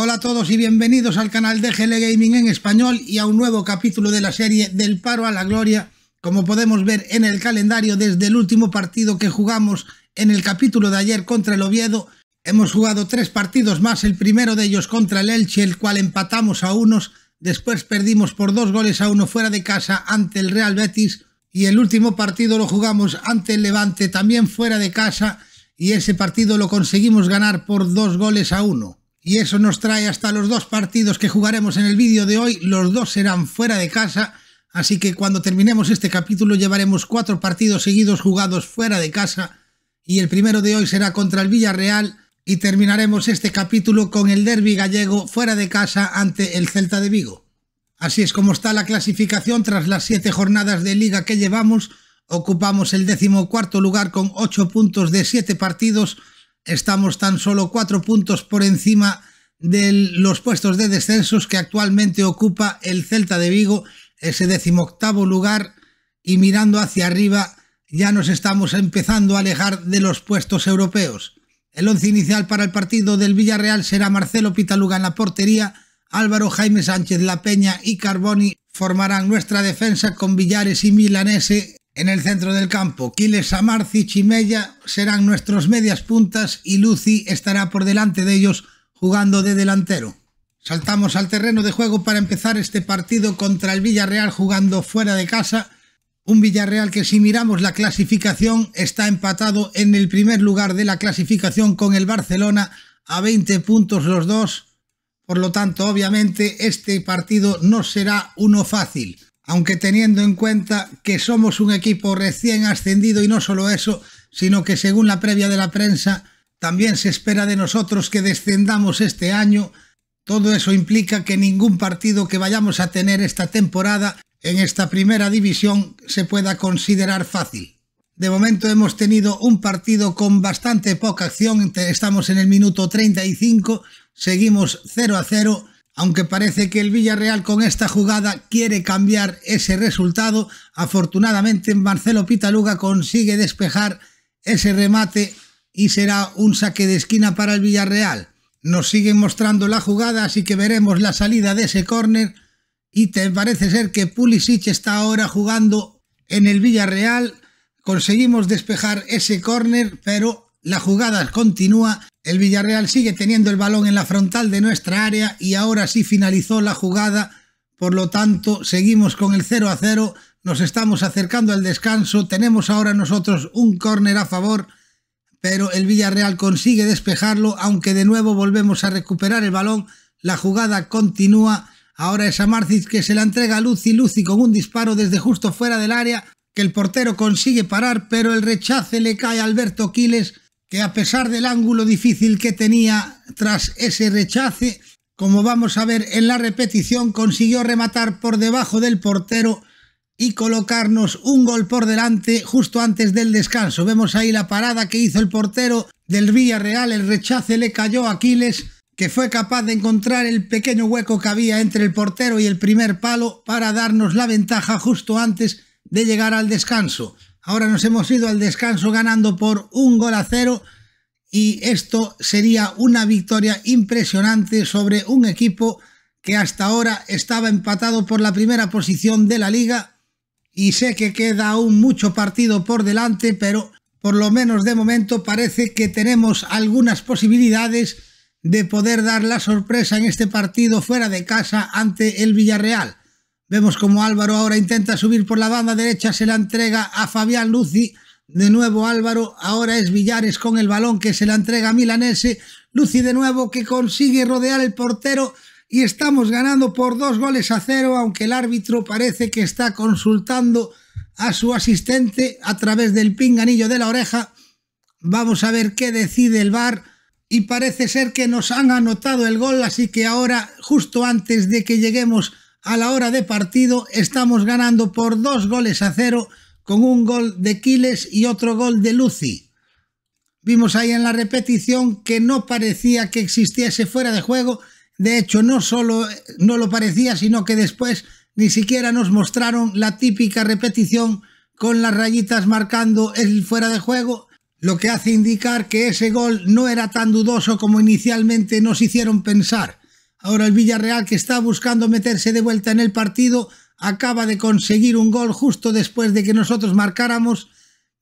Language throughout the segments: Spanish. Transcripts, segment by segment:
Hola a todos y bienvenidos al canal de GL Gaming en español y a un nuevo capítulo de la serie Del paro a la gloria, como podemos ver en el calendario desde el último partido que jugamos en el capítulo de ayer contra el Oviedo. Hemos jugado tres partidos más, el primero de ellos contra el Elche, el cual empatamos a unos, después perdimos por dos goles a uno fuera de casa ante el Real Betis y el último partido lo jugamos ante el Levante también fuera de casa y ese partido lo conseguimos ganar por dos goles a uno. Y eso nos trae hasta los dos partidos que jugaremos en el vídeo de hoy. Los dos serán fuera de casa, así que cuando terminemos este capítulo llevaremos cuatro partidos seguidos jugados fuera de casa. Y el primero de hoy será contra el Villarreal y terminaremos este capítulo con el derby gallego fuera de casa ante el Celta de Vigo. Así es como está la clasificación tras las siete jornadas de liga que llevamos. Ocupamos el décimo cuarto lugar con ocho puntos de siete partidos estamos tan solo cuatro puntos por encima de los puestos de descensos que actualmente ocupa el Celta de Vigo, ese decimoctavo lugar, y mirando hacia arriba ya nos estamos empezando a alejar de los puestos europeos. El once inicial para el partido del Villarreal será Marcelo Pitaluga en la portería, Álvaro Jaime Sánchez La Peña y Carboni formarán nuestra defensa con Villares y Milanese en el centro del campo, Kiles Amarci y Mella serán nuestros medias puntas y Lucy estará por delante de ellos jugando de delantero. Saltamos al terreno de juego para empezar este partido contra el Villarreal jugando fuera de casa. Un Villarreal que si miramos la clasificación está empatado en el primer lugar de la clasificación con el Barcelona a 20 puntos los dos. Por lo tanto, obviamente, este partido no será uno fácil aunque teniendo en cuenta que somos un equipo recién ascendido y no solo eso, sino que según la previa de la prensa, también se espera de nosotros que descendamos este año. Todo eso implica que ningún partido que vayamos a tener esta temporada en esta primera división se pueda considerar fácil. De momento hemos tenido un partido con bastante poca acción, estamos en el minuto 35, seguimos 0 a 0 aunque parece que el Villarreal con esta jugada quiere cambiar ese resultado, afortunadamente Marcelo Pitaluga consigue despejar ese remate y será un saque de esquina para el Villarreal. Nos siguen mostrando la jugada, así que veremos la salida de ese córner y te parece ser que Pulisic está ahora jugando en el Villarreal. Conseguimos despejar ese córner, pero la jugada continúa el Villarreal sigue teniendo el balón en la frontal de nuestra área y ahora sí finalizó la jugada, por lo tanto seguimos con el 0 a 0, nos estamos acercando al descanso, tenemos ahora nosotros un córner a favor, pero el Villarreal consigue despejarlo, aunque de nuevo volvemos a recuperar el balón, la jugada continúa, ahora es a Marcic que se la entrega a Lucy, Lucy con un disparo desde justo fuera del área, que el portero consigue parar, pero el rechace le cae a Alberto Quiles, que a pesar del ángulo difícil que tenía tras ese rechace, como vamos a ver en la repetición, consiguió rematar por debajo del portero y colocarnos un gol por delante justo antes del descanso. Vemos ahí la parada que hizo el portero del Villarreal, el rechace le cayó a Aquiles, que fue capaz de encontrar el pequeño hueco que había entre el portero y el primer palo para darnos la ventaja justo antes de llegar al descanso. Ahora nos hemos ido al descanso ganando por un gol a cero y esto sería una victoria impresionante sobre un equipo que hasta ahora estaba empatado por la primera posición de la liga y sé que queda aún mucho partido por delante, pero por lo menos de momento parece que tenemos algunas posibilidades de poder dar la sorpresa en este partido fuera de casa ante el Villarreal. Vemos como Álvaro ahora intenta subir por la banda derecha, se la entrega a Fabián Luci. De nuevo Álvaro, ahora es Villares con el balón que se la entrega a Milanese. Luci de nuevo que consigue rodear el portero y estamos ganando por dos goles a cero, aunque el árbitro parece que está consultando a su asistente a través del pinganillo de la oreja. Vamos a ver qué decide el VAR y parece ser que nos han anotado el gol, así que ahora, justo antes de que lleguemos a la hora de partido estamos ganando por dos goles a cero con un gol de Quiles y otro gol de Lucy. Vimos ahí en la repetición que no parecía que existiese fuera de juego, de hecho no solo no lo parecía, sino que después ni siquiera nos mostraron la típica repetición con las rayitas marcando el fuera de juego, lo que hace indicar que ese gol no era tan dudoso como inicialmente nos hicieron pensar. Ahora el Villarreal, que está buscando meterse de vuelta en el partido, acaba de conseguir un gol justo después de que nosotros marcáramos.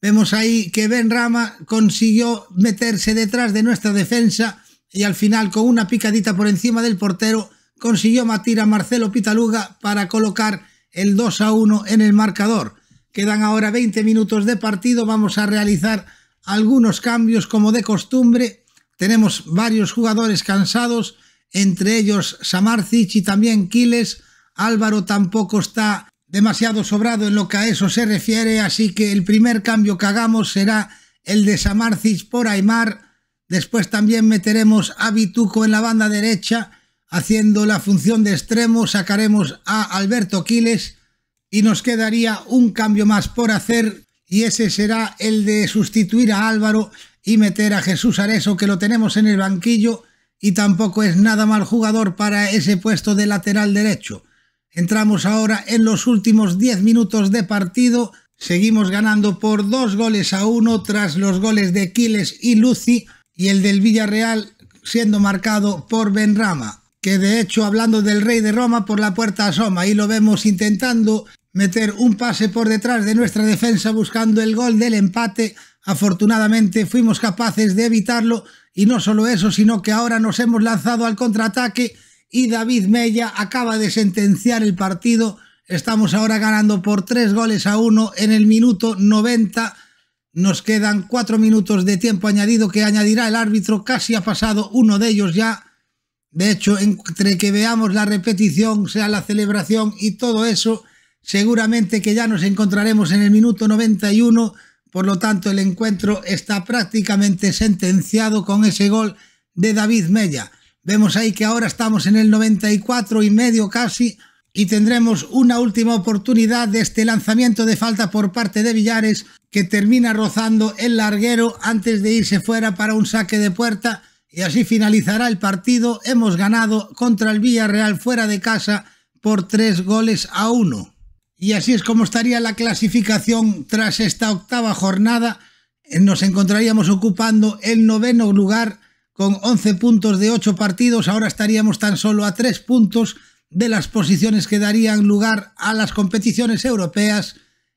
Vemos ahí que Ben Rama consiguió meterse detrás de nuestra defensa y al final con una picadita por encima del portero consiguió matar a Marcelo Pitaluga para colocar el 2 a 1 en el marcador. Quedan ahora 20 minutos de partido, vamos a realizar algunos cambios como de costumbre. Tenemos varios jugadores cansados, entre ellos Samarcic y también Quiles. Álvaro tampoco está demasiado sobrado en lo que a eso se refiere, así que el primer cambio que hagamos será el de Samarcic por Aymar. Después también meteremos a Bituco en la banda derecha, haciendo la función de extremo, sacaremos a Alberto Quiles y nos quedaría un cambio más por hacer y ese será el de sustituir a Álvaro y meter a Jesús Areso que lo tenemos en el banquillo y tampoco es nada mal jugador para ese puesto de lateral derecho. Entramos ahora en los últimos 10 minutos de partido, seguimos ganando por dos goles a uno tras los goles de Quiles y Lucy y el del Villarreal siendo marcado por Benrama, que de hecho hablando del rey de Roma por la puerta asoma y lo vemos intentando meter un pase por detrás de nuestra defensa buscando el gol del empate. Afortunadamente fuimos capaces de evitarlo y no solo eso, sino que ahora nos hemos lanzado al contraataque y David Mella acaba de sentenciar el partido. Estamos ahora ganando por tres goles a uno en el minuto 90. Nos quedan cuatro minutos de tiempo añadido que añadirá el árbitro. Casi ha pasado uno de ellos ya. De hecho, entre que veamos la repetición, sea la celebración y todo eso, seguramente que ya nos encontraremos en el minuto 91 por lo tanto, el encuentro está prácticamente sentenciado con ese gol de David Mella. Vemos ahí que ahora estamos en el 94 y medio casi y tendremos una última oportunidad de este lanzamiento de falta por parte de Villares que termina rozando el larguero antes de irse fuera para un saque de puerta y así finalizará el partido. Hemos ganado contra el Villarreal fuera de casa por tres goles a uno. Y así es como estaría la clasificación tras esta octava jornada. Eh, nos encontraríamos ocupando el noveno lugar con 11 puntos de 8 partidos. Ahora estaríamos tan solo a 3 puntos de las posiciones que darían lugar a las competiciones europeas.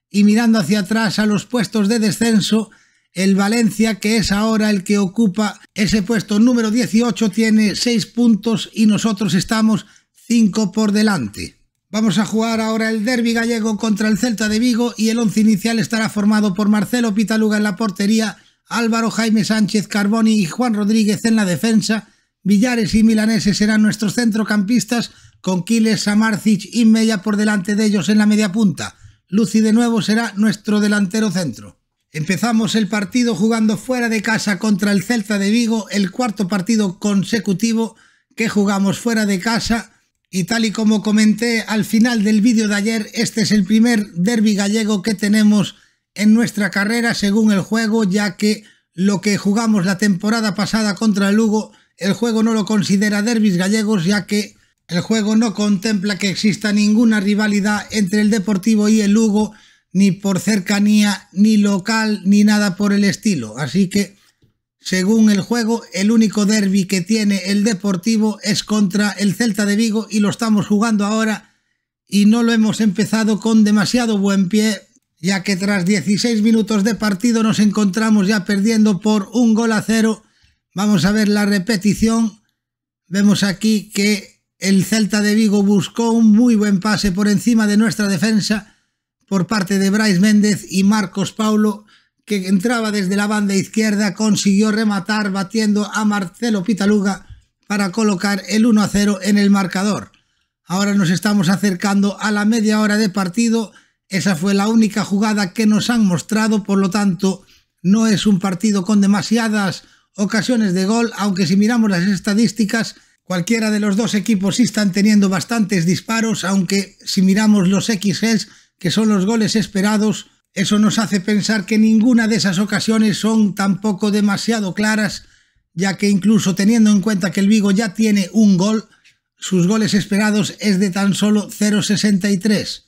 Y mirando hacia atrás a los puestos de descenso, el Valencia, que es ahora el que ocupa ese puesto número 18, tiene 6 puntos y nosotros estamos 5 por delante. Vamos a jugar ahora el derby gallego contra el Celta de Vigo y el once inicial estará formado por Marcelo Pitaluga en la portería, Álvaro Jaime Sánchez Carboni y Juan Rodríguez en la defensa, Villares y Milaneses serán nuestros centrocampistas, con Kiles Samarcic y Mella por delante de ellos en la media punta. Lucy de nuevo será nuestro delantero centro. Empezamos el partido jugando fuera de casa contra el Celta de Vigo, el cuarto partido consecutivo que jugamos fuera de casa y tal y como comenté al final del vídeo de ayer, este es el primer derby gallego que tenemos en nuestra carrera según el juego, ya que lo que jugamos la temporada pasada contra el Lugo, el juego no lo considera derbis gallegos, ya que el juego no contempla que exista ninguna rivalidad entre el Deportivo y el Lugo, ni por cercanía, ni local, ni nada por el estilo. Así que según el juego, el único derby que tiene el Deportivo es contra el Celta de Vigo y lo estamos jugando ahora y no lo hemos empezado con demasiado buen pie, ya que tras 16 minutos de partido nos encontramos ya perdiendo por un gol a cero. Vamos a ver la repetición. Vemos aquí que el Celta de Vigo buscó un muy buen pase por encima de nuestra defensa por parte de Bryce Méndez y Marcos Paulo que entraba desde la banda izquierda, consiguió rematar batiendo a Marcelo Pitaluga para colocar el 1 0 en el marcador. Ahora nos estamos acercando a la media hora de partido. Esa fue la única jugada que nos han mostrado, por lo tanto, no es un partido con demasiadas ocasiones de gol, aunque si miramos las estadísticas, cualquiera de los dos equipos sí están teniendo bastantes disparos, aunque si miramos los XLs, que son los goles esperados, eso nos hace pensar que ninguna de esas ocasiones son tampoco demasiado claras, ya que incluso teniendo en cuenta que el Vigo ya tiene un gol, sus goles esperados es de tan solo 0,63.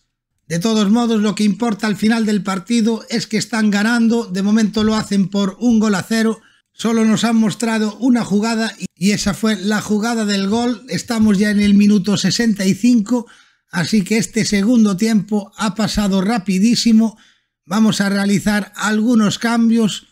De todos modos, lo que importa al final del partido es que están ganando, de momento lo hacen por un gol a cero, solo nos han mostrado una jugada y esa fue la jugada del gol, estamos ya en el minuto 65, así que este segundo tiempo ha pasado rapidísimo vamos a realizar algunos cambios.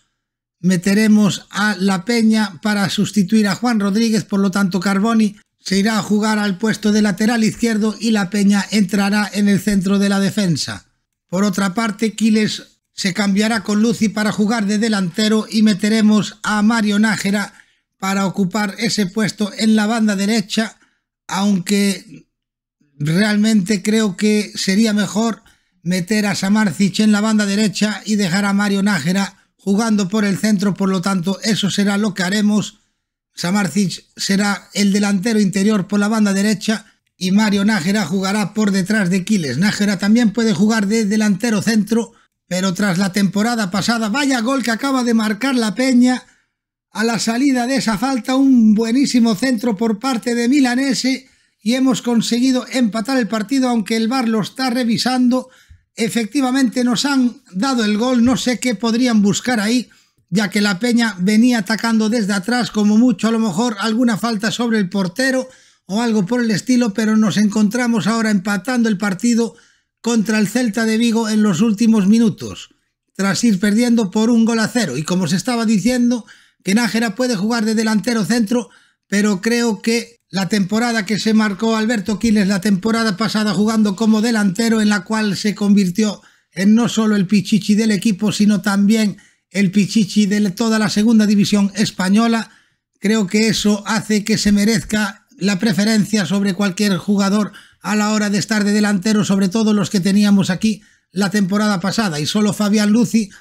Meteremos a La Peña para sustituir a Juan Rodríguez, por lo tanto Carboni se irá a jugar al puesto de lateral izquierdo y La Peña entrará en el centro de la defensa. Por otra parte, Quiles se cambiará con Lucy para jugar de delantero y meteremos a Mario Nájera para ocupar ese puesto en la banda derecha, aunque realmente creo que sería mejor meter a Samarcic en la banda derecha y dejar a Mario Nájera jugando por el centro, por lo tanto eso será lo que haremos. Samarcic será el delantero interior por la banda derecha y Mario Nájera jugará por detrás de Quiles. Nájera también puede jugar de delantero centro, pero tras la temporada pasada, vaya gol que acaba de marcar la Peña. A la salida de esa falta, un buenísimo centro por parte de Milanese y hemos conseguido empatar el partido, aunque el VAR lo está revisando Efectivamente nos han dado el gol, no sé qué podrían buscar ahí, ya que la Peña venía atacando desde atrás, como mucho a lo mejor alguna falta sobre el portero o algo por el estilo, pero nos encontramos ahora empatando el partido contra el Celta de Vigo en los últimos minutos, tras ir perdiendo por un gol a cero. Y como se estaba diciendo, que Nájera puede jugar de delantero centro, pero creo que la temporada que se marcó Alberto Quiles la temporada pasada jugando como delantero en la cual se convirtió en no solo el pichichi del equipo sino también el pichichi de toda la segunda división española. Creo que eso hace que se merezca la preferencia sobre cualquier jugador a la hora de estar de delantero, sobre todo los que teníamos aquí la temporada pasada y solo Fabián Luci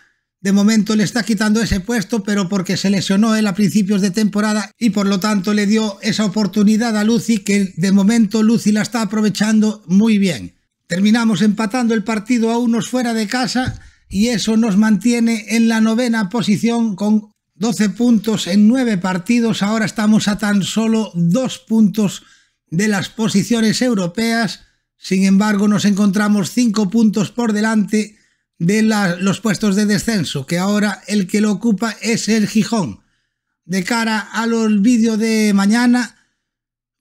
de momento le está quitando ese puesto, pero porque se lesionó él a principios de temporada y por lo tanto le dio esa oportunidad a Lucy que de momento Lucy la está aprovechando muy bien. Terminamos empatando el partido a unos fuera de casa y eso nos mantiene en la novena posición con 12 puntos en 9 partidos. Ahora estamos a tan solo 2 puntos de las posiciones europeas. Sin embargo, nos encontramos 5 puntos por delante de los puestos de descenso, que ahora el que lo ocupa es el Gijón. De cara a los vídeos de mañana,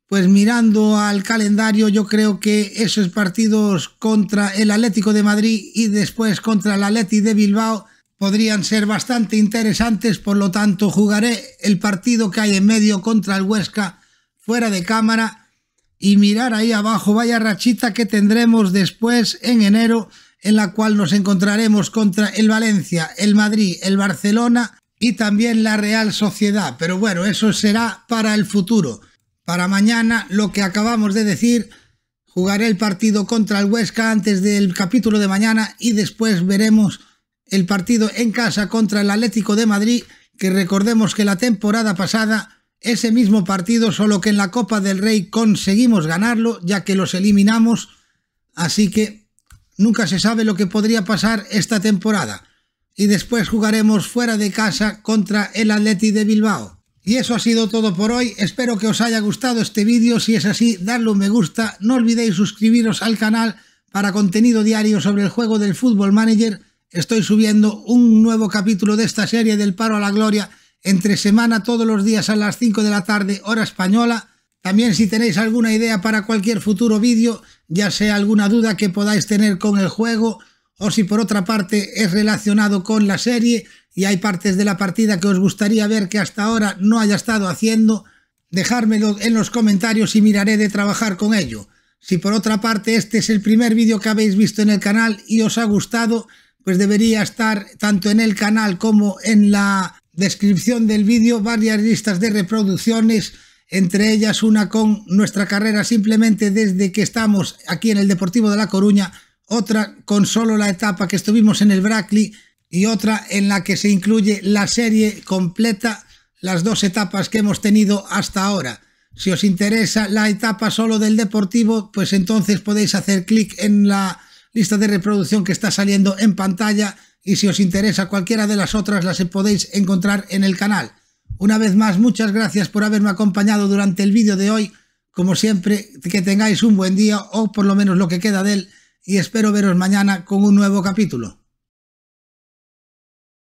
pues mirando al calendario, yo creo que esos partidos contra el Atlético de Madrid y después contra el Atleti de Bilbao podrían ser bastante interesantes, por lo tanto jugaré el partido que hay en medio contra el Huesca fuera de cámara y mirar ahí abajo, vaya rachita que tendremos después en enero en la cual nos encontraremos contra el Valencia, el Madrid, el Barcelona y también la Real Sociedad. Pero bueno, eso será para el futuro. Para mañana, lo que acabamos de decir, jugaré el partido contra el Huesca antes del capítulo de mañana y después veremos el partido en casa contra el Atlético de Madrid, que recordemos que la temporada pasada ese mismo partido, solo que en la Copa del Rey conseguimos ganarlo, ya que los eliminamos. Así que Nunca se sabe lo que podría pasar esta temporada. Y después jugaremos fuera de casa contra el Atleti de Bilbao. Y eso ha sido todo por hoy, espero que os haya gustado este vídeo, si es así dadle un me gusta, no olvidéis suscribiros al canal para contenido diario sobre el juego del Fútbol Manager, estoy subiendo un nuevo capítulo de esta serie del Paro a la Gloria entre semana todos los días a las 5 de la tarde hora española, también si tenéis alguna idea para cualquier futuro vídeo, ya sea alguna duda que podáis tener con el juego, o si por otra parte es relacionado con la serie y hay partes de la partida que os gustaría ver que hasta ahora no haya estado haciendo, dejármelo en los comentarios y miraré de trabajar con ello. Si por otra parte este es el primer vídeo que habéis visto en el canal y os ha gustado, pues debería estar tanto en el canal como en la descripción del vídeo varias listas de reproducciones entre ellas una con nuestra carrera simplemente desde que estamos aquí en el Deportivo de La Coruña, otra con solo la etapa que estuvimos en el Brackley y otra en la que se incluye la serie completa, las dos etapas que hemos tenido hasta ahora. Si os interesa la etapa solo del Deportivo, pues entonces podéis hacer clic en la lista de reproducción que está saliendo en pantalla y si os interesa cualquiera de las otras las podéis encontrar en el canal. Una vez más, muchas gracias por haberme acompañado durante el vídeo de hoy. Como siempre, que tengáis un buen día o por lo menos lo que queda de él y espero veros mañana con un nuevo capítulo.